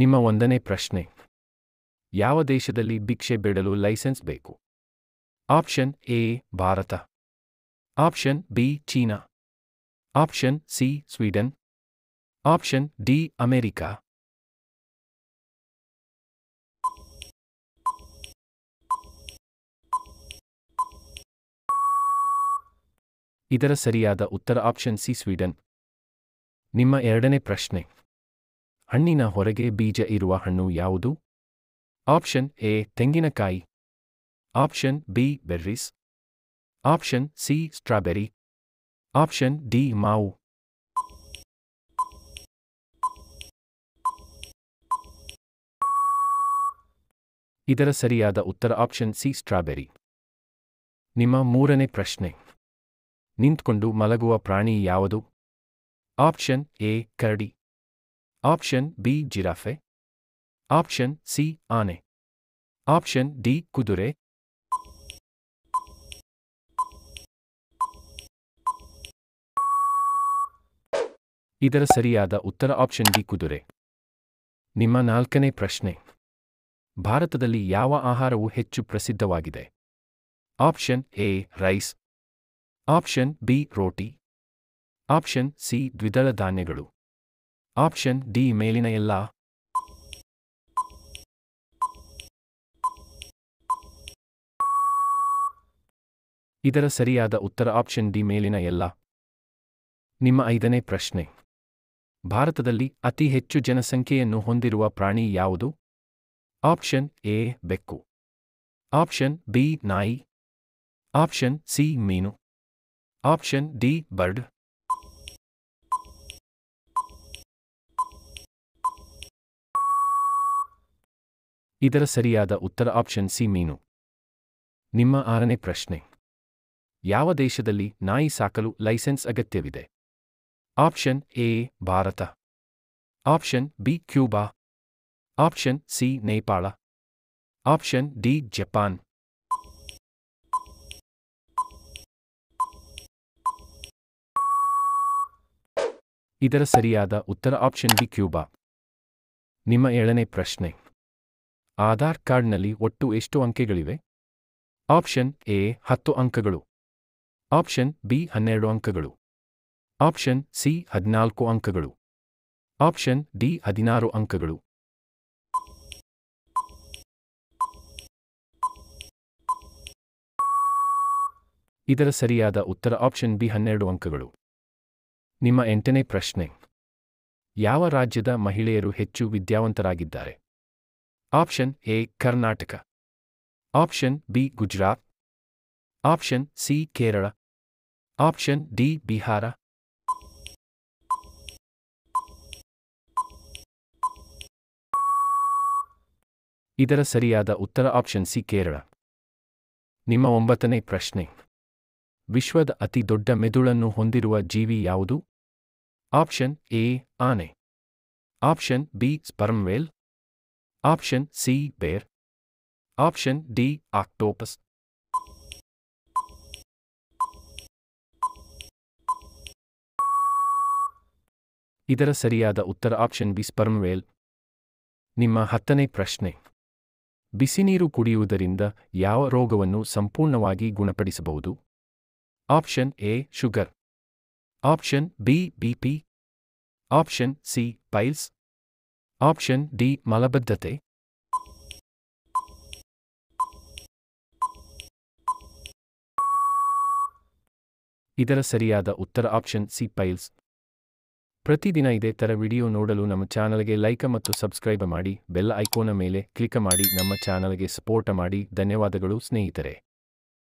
ನಿಮ್ಮ ಒಂದನೇ ಪ್ರಶ್ನೆ ಯಾವ ದೇಶದಲ್ಲಿ ಭಿಕ್ಷೆ ಬಿಡಲು ಲೈಸೆನ್ಸ್ ಬೇಕು option A Bharat option B China option C Sweden option D America ಇದರ ಸರಿಯಾದ ಉತ್ತರ ಆಪ್ಷನ್ ಸಿ ಸ್ವೀಡನ್ ನಿಮ್ಮ ಎರಡನೇ ಪ್ರಶ್ನೆ ಹಣ್ಣಿನ ಹೊರಗೆ ಬೀಜ ಇರುವ ಹಣ್ಣು ಯಾವುದು ಆಪ್ಷನ್ ಎ ತೆಂಗಿನಕಾಯಿ option B berries option C strawberry option D ಮಾವು ಇದರ ಸರಿಯಾದ ಉತ್ತರ ಆಪ್ಷನ್ ಸಿ ಸ್ಟ್ರಾಬೆರಿ ನಿಮ್ಮ ಮೂರನೇ ಪ್ರಶ್ನೆ ನಿಂತ್ಕೊಂಡು ಮಲಗುವ ಪ್ರಾಣಿ ಯಾವುದು ಆಪ್ಷನ್ ಎ ಕರಡಿ option B giraffe option C ಆನೆ ಆಪ್ಷನ್ ಡಿ ಕುದುರೆ ಇದರ ಸರಿಯಾದ ಉತ್ತರ ಆಪ್ಷನ್ ಡಿ ಕುದುರೆ ನಿಮ್ಮ ನಾಲ್ಕನೇ ಪ್ರಶ್ನೆ ಭಾರತದಲ್ಲಿ ಯಾವ ಆಹಾರವು ಹೆಚ್ಚು ಪ್ರಸಿದ್ಧವಾಗಿದೆ option A rice option B ರೋಟಿ ಆಪ್ಷನ್ ಸಿ ದ್ವಿದಳ ಧಾನ್ಯಗಳು ಆಪ್ಷನ್ ಡಿ ಮೇಲಿನ ಎಲ್ಲ ಇದರ ಸರಿಯಾದ ಉತ್ತರ ಆಪ್ಷನ್ ಡಿ ಮೇಲಿನ ಎಲ್ಲ ನಿಮ್ಮ ಐದನೇ ಪ್ರಶ್ನೆ ಭಾರತದಲ್ಲಿ ಅತಿ ಹೆಚ್ಚು ಜನಸಂಖ್ಯೆಯನ್ನು ಹೊಂದಿರುವ ಪ್ರಾಣಿ ಯಾವುದು ಆಪ್ಷನ್ ಎ ಬೆಕ್ಕು ಆಪ್ಷನ್ ಬಿ ನಾಯಿ ಆಪ್ಷನ್ ಸಿ ಮೀನು ಆಪ್ಷನ್ ಡಿ ಬರ್ಡ್ ಇದರ ಸರಿಯಾದ ಉತ್ತರ ಆಪ್ಷನ್ ಸಿ ಮೀನು ನಿಮ್ಮ ಆರನೇ ಪ್ರಶ್ನೆ ಯಾವ ದೇಶದಲ್ಲಿ ನಾಯಿ ಸಾಕಲು ಲೈಸೆನ್ಸ್ ಅಗತ್ಯವಿದೆ option A Bharat option B Cuba option C Nepal option D Japan ಇದರ ಸರಿಯಾದ ಉತ್ತರ ಆಪ್ಷನ್ ಬಿ ಕ್ಯೂಬಾ ನಿಮ್ಮ ಏಳನೇ ಪ್ರಶ್ನೆ ಆಧಾರ್ ಕಾರ್ಡ್ನಲ್ಲಿ ಒಟ್ಟು ಎಷ್ಟು ಅಂಕೆಗಳಿವೆ ಆಪ್ಷನ್ ಎ ಹತ್ತು ಅಂಕಗಳು ಆಪ್ಷನ್ ಬಿ ಹನ್ನೆರಡು ಅಂಕಗಳು ಆಪ್ಷನ್ ಸಿ ಹದಿನಾಲ್ಕು ಅಂಕಗಳು ಆಪ್ಷನ್ ಡಿ ಹದಿನಾರು ಅಂಕಗಳು ಇದರ ಸರಿಯಾದ ಉತ್ತರ ಆಪ್ಷನ್ ಬಿ ಹನ್ನೆರಡು ಅಂಕಗಳು ನಿಮ್ಮ ಎಂಟನೇ ಪ್ರಶ್ನೆ ಯಾವ ರಾಜ್ಯದ ಮಹಿಳೆಯರು ಹೆಚ್ಚು ವಿದ್ಯಾವಂತರಾಗಿದ್ದಾರೆ option A Karnataka option B Gujarat option C Kerala option D Bihar ಇದರ ಸರಿಯಾದ ಉತ್ತರ ಆಪ್ಷನ್ ಸಿ ಕೇರಳ ನಿಮ್ಮ ಒಂಬತ್ತನೇ ಪ್ರಶ್ನೆ ವಿಶ್ವದ ಅತಿ ದೊಡ್ಡ ಮೆದುಳನ್ನು ಹೊಂದಿರುವ ಜೀವಿ ಯಾವುದು ಆಪ್ಷನ್ ಎ ಆನೆ option B sperm whale Option C. Bear. Option D. Octopus. ಇದರ ಸರಿಯಾದ ಉತ್ತರ ಆಪ್ಷನ್ ಬಿ ಸ್ಪರ್ಮ್ ವೇಲ್ ನಿಮ್ಮ ಹತ್ತನೇ ಪ್ರಶ್ನೆ ಬಿಸಿನೀರು ಕುಡಿಯುವುದರಿಂದ ಯಾವ ರೋಗವನ್ನು ಸಂಪೂರ್ಣವಾಗಿ ಗುಣಪಡಿಸಬಹುದು option A sugar option B BP option C piles option D ಮಲಬದ್ಧತೆ ಇದರ ಸರಿಯಾದ ಉತ್ತರ ಆಪ್ಷನ್ ಸಿ ಪೈಲ್ಸ್ ಪ್ರತಿದಿನ ಇದೇ ತರ ವಿಡಿಯೋ ನೋಡಲು ನಮ್ಮ ಚಾನಲ್ಗೆ ಲೈಕ್ ಮತ್ತು ಸಬ್ಸ್ಕ್ರೈಬ್ ಮಾಡಿ ಬೆಲ್ ಐಕೋನ ಮೇಲೆ ಕ್ಲಿಕ್ ಮಾಡಿ ನಮ್ಮ ಚಾನಲ್ಗೆ ಸಪೋರ್ಟ್ ಮಾಡಿ ಧನ್ಯವಾದಗಳು ಸ್ನೇಹಿತರೆ